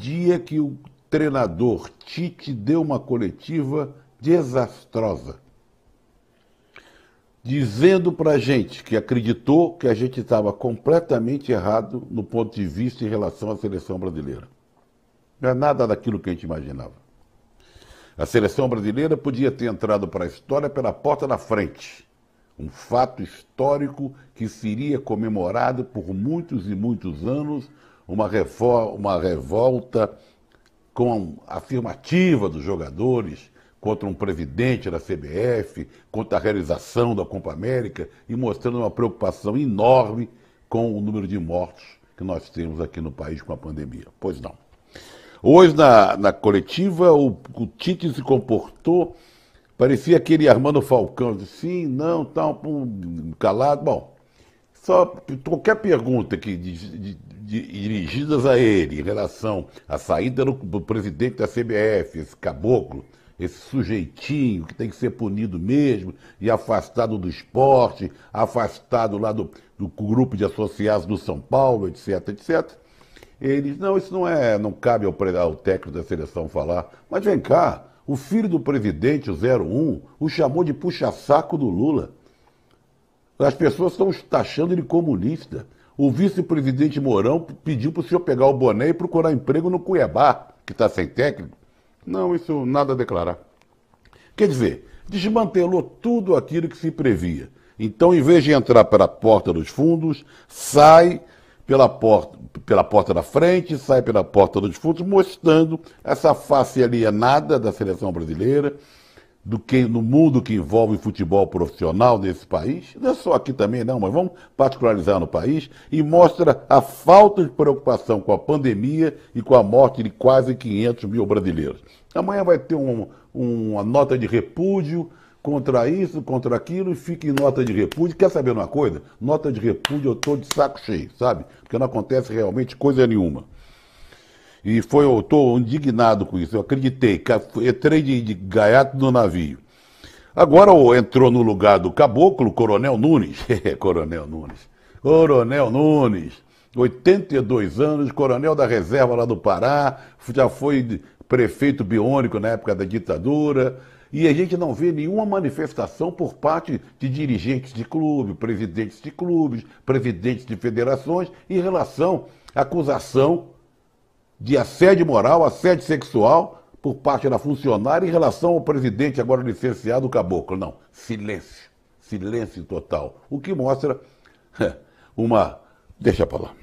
dia que o treinador Tite deu uma coletiva desastrosa, dizendo para a gente que acreditou que a gente estava completamente errado no ponto de vista em relação à seleção brasileira. Não é nada daquilo que a gente imaginava. A seleção brasileira podia ter entrado para a história pela porta da frente. Um fato histórico que seria comemorado por muitos e muitos anos uma, reforma, uma revolta com afirmativa dos jogadores contra um presidente da CBF, contra a realização da Copa América e mostrando uma preocupação enorme com o número de mortos que nós temos aqui no país com a pandemia. Pois não. Hoje, na, na coletiva, o, o Tite se comportou, parecia aquele Armando Falcão, de sim, não, tal, calado. Bom, só qualquer pergunta que de, de, dirigidas a ele em relação à saída do, do presidente da CBF, esse caboclo, esse sujeitinho que tem que ser punido mesmo e afastado do esporte, afastado lá do, do grupo de associados do São Paulo, etc, etc. Ele diz, não, isso não é, não cabe ao, ao técnico da seleção falar. Mas vem cá, o filho do presidente, o 01, o chamou de puxa-saco do Lula. As pessoas estão taxando ele comunista. O vice-presidente Mourão pediu para o senhor pegar o boné e procurar emprego no Cuiabá, que está sem técnico. Não, isso nada a declarar. Quer dizer, desmantelou tudo aquilo que se previa. Então, em vez de entrar pela porta dos fundos, sai pela porta, pela porta da frente, sai pela porta dos fundos, mostrando essa face alienada da seleção brasileira, do que no mundo que envolve futebol profissional nesse país, não é só aqui também não, mas vamos particularizar no país, e mostra a falta de preocupação com a pandemia e com a morte de quase 500 mil brasileiros. Amanhã vai ter um, um, uma nota de repúdio contra isso, contra aquilo, e fica em nota de repúdio. Quer saber uma coisa? Nota de repúdio eu estou de saco cheio, sabe? Porque não acontece realmente coisa nenhuma. E foi, eu estou indignado com isso. Eu acreditei, entrei de, de gaiato no navio. Agora entrou no lugar do caboclo, Coronel Nunes. É, coronel Nunes. Coronel Nunes. 82 anos, coronel da reserva lá do Pará, já foi prefeito biônico na época da ditadura. E a gente não vê nenhuma manifestação por parte de dirigentes de clube, presidentes de clubes, presidentes de federações, em relação à acusação de assédio moral, assédio sexual por parte da funcionária em relação ao presidente agora licenciado Caboclo. Não, silêncio, silêncio total. O que mostra uma... Deixa para lá.